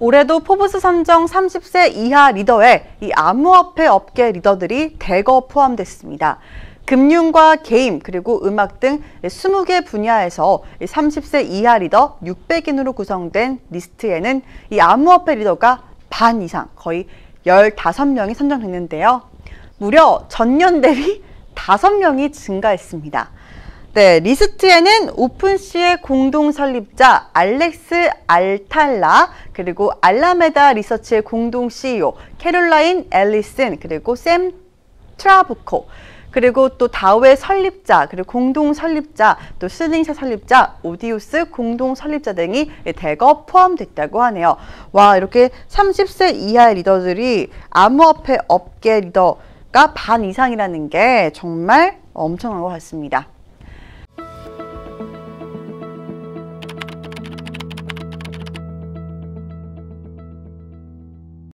올해도 포브스 선정 30세 이하 리더에 이 암호화폐 업계 리더들이 대거 포함됐습니다. 금융과 게임 그리고 음악 등 20개 분야에서 30세 이하 리더 600인으로 구성된 리스트에는 이 암호화폐 리더가 반 이상 거의 15명이 선정됐는데요. 무려 전년 대비 5명이 증가했습니다. 네, 리스트에는 오픈씨의 공동 설립자 알렉스 알탈라 그리고 알라메다 리서치의 공동 CEO 캐롤라인 앨리슨 그리고 샘 트라부코 그리고 또 다우의 설립자, 그리고 공동 설립자, 또 스닝샤 설립자, 오디우스 공동 설립자 등이 대거 포함됐다고 하네요. 와, 이렇게 30세 이하의 리더들이 암호화폐 업계 리더가 반 이상이라는 게 정말 엄청난 것 같습니다.